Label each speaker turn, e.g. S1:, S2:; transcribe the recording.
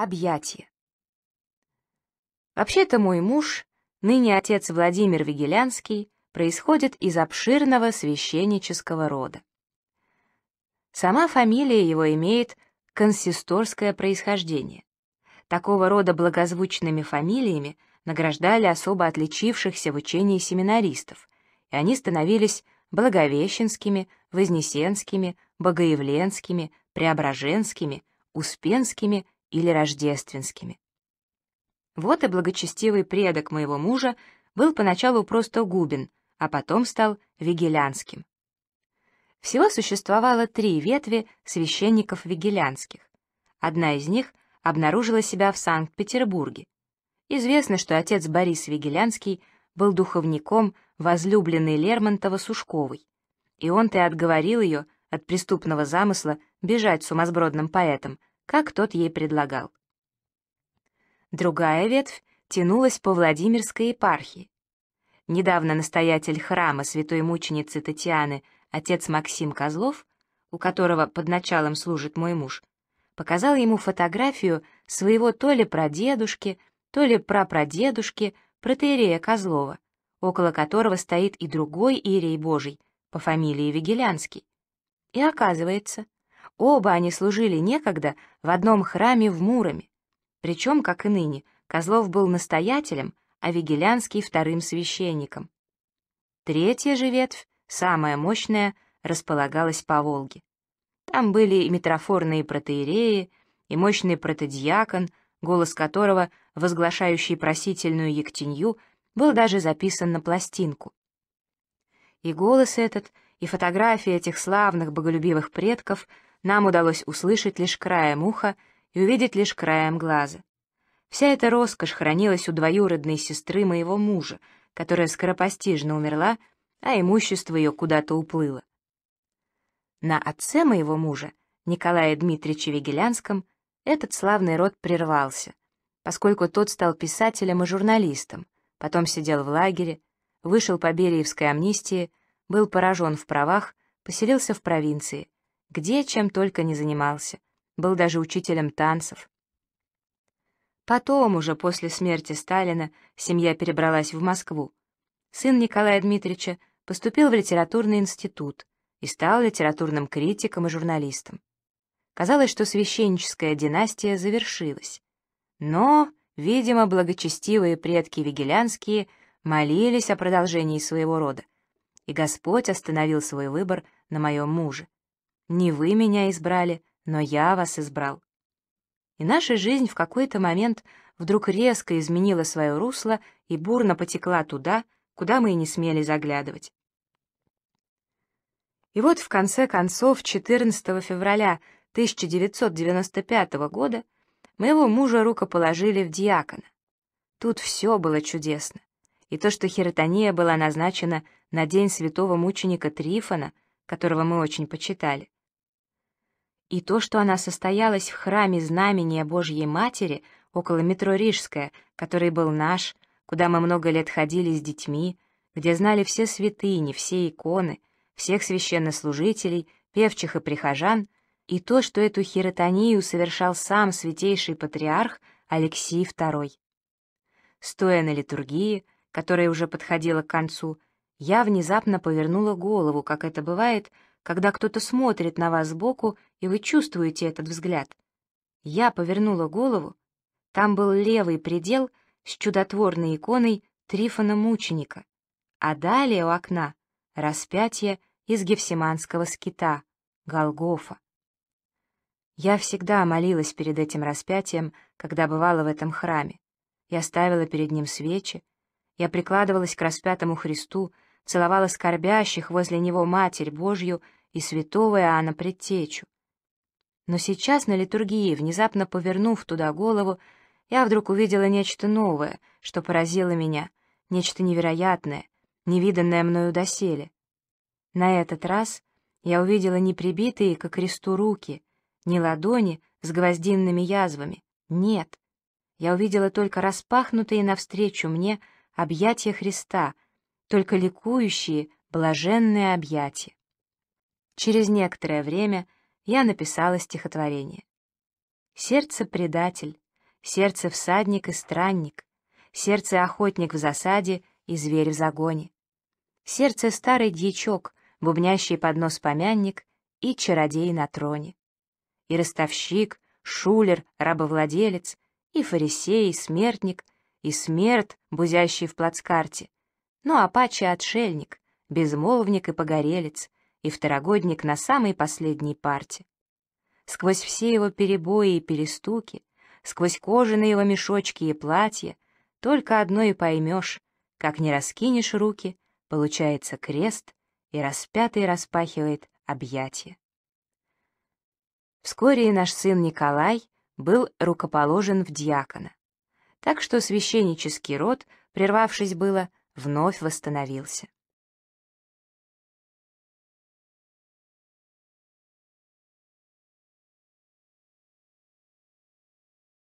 S1: Объятия. Вообще-то мой муж, ныне отец Владимир Вигелянский, происходит из обширного священнического рода. Сама фамилия его имеет консисторское происхождение. Такого рода благозвучными фамилиями награждали особо отличившихся в учении семинаристов, и они становились благовещенскими, вознесенскими, богоявленскими, преображенскими, успенскими или рождественскими. Вот и благочестивый предок моего мужа был поначалу просто Губин, а потом стал Вигелянским. Всего существовало три ветви священников Вигелянских. Одна из них обнаружила себя в Санкт-Петербурге. Известно, что отец Борис Вигелянский был духовником возлюбленной Лермонтова Сушковой, и он-то и отговорил ее от преступного замысла бежать сумасбродным поэтом, как тот ей предлагал. Другая ветвь тянулась по Владимирской епархии. Недавно настоятель храма святой мученицы Татьяны, отец Максим Козлов, у которого под началом служит мой муж, показал ему фотографию своего то ли прадедушки, то ли прапрадедушки, протеерея Козлова, около которого стоит и другой Ирий Божий, по фамилии Вигелянский. И оказывается, Оба они служили некогда в одном храме в Муроме. Причем, как и ныне, Козлов был настоятелем, а Вигелянский — вторым священником. Третья же ветвь, самая мощная, располагалась по Волге. Там были и митрофорные протеереи, и мощный протодиакон, голос которого, возглашающий просительную ектенью, был даже записан на пластинку. И голос этот, и фотографии этих славных боголюбивых предков — нам удалось услышать лишь краем уха и увидеть лишь краем глаза. Вся эта роскошь хранилась у двоюродной сестры моего мужа, которая скоропостижно умерла, а имущество ее куда-то уплыло. На отце моего мужа, Николая Дмитриевича Вегелянском, этот славный род прервался, поскольку тот стал писателем и журналистом, потом сидел в лагере, вышел по Бериевской амнистии, был поражен в правах, поселился в провинции, где чем только не занимался, был даже учителем танцев. Потом, уже после смерти Сталина, семья перебралась в Москву. Сын Николая Дмитриевича поступил в литературный институт и стал литературным критиком и журналистом. Казалось, что священническая династия завершилась. Но, видимо, благочестивые предки Вигелянские молились о продолжении своего рода, и Господь остановил свой выбор на моем муже. Не вы меня избрали, но я вас избрал. И наша жизнь в какой-то момент вдруг резко изменила свое русло и бурно потекла туда, куда мы и не смели заглядывать. И вот в конце концов 14 февраля 1995 года моего мужа рукоположили в диакона. Тут все было чудесно. И то, что хиротония была назначена на день святого мученика Трифона, которого мы очень почитали, и то, что она состоялась в храме знамения Божьей Матери около метро Рижская, который был наш, куда мы много лет ходили с детьми, где знали все святыни, все иконы, всех священнослужителей, певчих и прихожан, и то, что эту хиротонию совершал сам святейший патриарх Алексий II. Стоя на литургии, которая уже подходила к концу, я внезапно повернула голову, как это бывает, когда кто-то смотрит на вас сбоку, и вы чувствуете этот взгляд. Я повернула голову. Там был левый предел с чудотворной иконой Трифона Мученика, а далее у окна распятие из Гефсиманского скита, Голгофа. Я всегда молилась перед этим распятием, когда бывала в этом храме. Я ставила перед ним свечи, я прикладывалась к распятому Христу, целовала скорбящих возле него Матерь Божью и святого Иоанна Предтечу. Но сейчас на литургии, внезапно повернув туда голову, я вдруг увидела нечто новое, что поразило меня, нечто невероятное, невиданное мною доселе. На этот раз я увидела не прибитые к кресту руки, не ладони с гвоздинными язвами, нет. Я увидела только распахнутые навстречу мне объятия Христа, только ликующие, блаженные объятия. Через некоторое время я написала стихотворение. Сердце — предатель, сердце — всадник и странник, сердце — охотник в засаде и зверь в загоне, сердце — старый дьячок, бубнящий под нос помянник и чародей на троне, и ростовщик, шулер, рабовладелец, и фарисей, и смертник, и смерть, бузящий в плацкарте, ну, а паче отшельник, безмолвник и погорелец, и второгодник на самой последней парте. Сквозь все его перебои и перестуки, сквозь кожаные его мешочки и платья, только одно и поймешь, как не раскинешь руки, получается крест, и распятый распахивает объятия. Вскоре наш сын Николай был рукоположен в диакона, так что священнический род, прервавшись было, вновь восстановился.